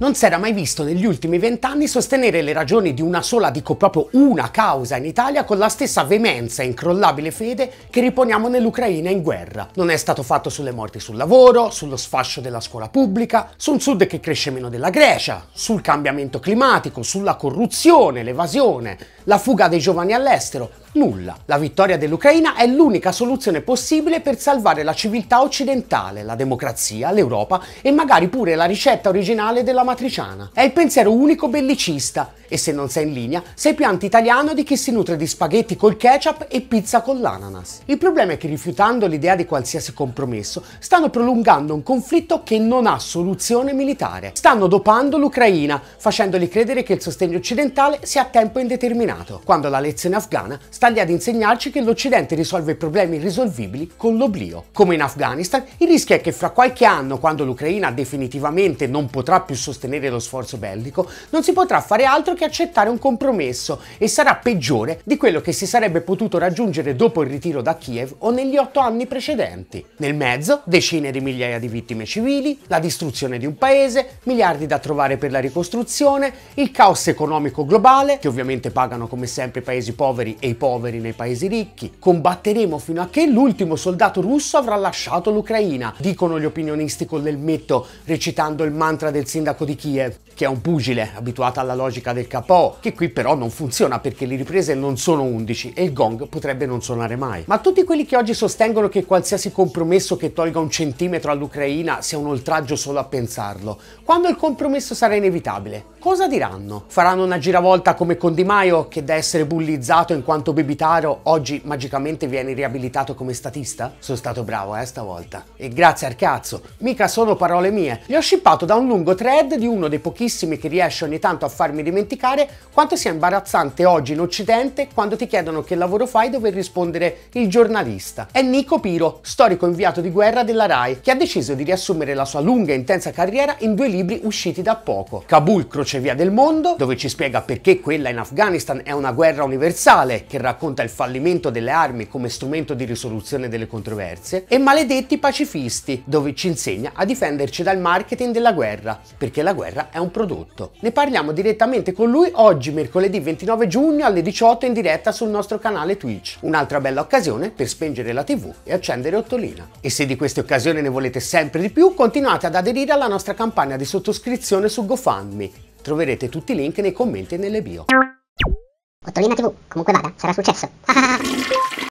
Non si era mai visto negli ultimi vent'anni sostenere le ragioni di una sola, dico proprio una causa in Italia con la stessa veemenza e incrollabile fede che riponiamo nell'Ucraina in guerra. Non è stato fatto sulle morti sul lavoro, sullo sfascio della scuola pubblica, su un sud che cresce meno della Grecia, sul cambiamento climatico, sulla corruzione, l'evasione, la fuga dei giovani all'estero, nulla. La vittoria dell'Ucraina è l'unica soluzione possibile per salvare la civiltà occidentale, la democrazia, l'Europa e magari pure la ricetta originale della matriciana. È il pensiero unico bellicista e se non sei in linea sei più anti-italiano di chi si nutre di spaghetti col ketchup e pizza con l'ananas. Il problema è che rifiutando l'idea di qualsiasi compromesso stanno prolungando un conflitto che non ha soluzione militare. Stanno dopando l'Ucraina facendogli credere che il sostegno occidentale sia a tempo indeterminato, quando la lezione afghana sta lì ad insegnarci che l'Occidente risolve problemi irrisolvibili con l'oblio. Come in Afghanistan, il rischio è che fra qualche anno, quando l'Ucraina definitivamente non potrà più sostenere sostenere lo sforzo bellico, non si potrà fare altro che accettare un compromesso e sarà peggiore di quello che si sarebbe potuto raggiungere dopo il ritiro da Kiev o negli otto anni precedenti. Nel mezzo, decine di migliaia di vittime civili, la distruzione di un paese, miliardi da trovare per la ricostruzione, il caos economico globale, che ovviamente pagano come sempre i paesi poveri e i poveri nei paesi ricchi. Combatteremo fino a che l'ultimo soldato russo avrà lasciato l'Ucraina, dicono gli opinionisti con l'elmetto recitando il mantra del sindaco di di Kiev, che è un pugile abituato alla logica del capo, che qui però non funziona perché le riprese non sono 11 e il gong potrebbe non suonare mai. Ma tutti quelli che oggi sostengono che qualsiasi compromesso che tolga un centimetro all'Ucraina sia un oltraggio solo a pensarlo, quando il compromesso sarà inevitabile? cosa diranno? Faranno una giravolta come con Di Maio che da essere bullizzato in quanto bibitaro oggi magicamente viene riabilitato come statista? Sono stato bravo eh stavolta. E grazie al cazzo, mica sono parole mie. Li ho scippato da un lungo thread di uno dei pochissimi che riesce ogni tanto a farmi dimenticare quanto sia imbarazzante oggi in Occidente quando ti chiedono che lavoro fai dover rispondere il giornalista. È Nico Piro, storico inviato di guerra della RAI, che ha deciso di riassumere la sua lunga e intensa carriera in due libri usciti da poco. Kabul, Croce Crocevia del Mondo, dove ci spiega perché quella in Afghanistan è una guerra universale, che racconta il fallimento delle armi come strumento di risoluzione delle controversie, e Maledetti Pacifisti, dove ci insegna a difenderci dal marketing della guerra, perché la guerra è un prodotto. Ne parliamo direttamente con lui oggi, mercoledì 29 giugno alle 18 in diretta sul nostro canale Twitch. Un'altra bella occasione per spengere la TV e accendere Ottolina. E se di queste occasioni ne volete sempre di più, continuate ad aderire alla nostra campagna di sottoscrizione su GoFundMe Troverete tutti i link nei commenti e nelle bio. Ottolina TV, comunque vada, sarà successo.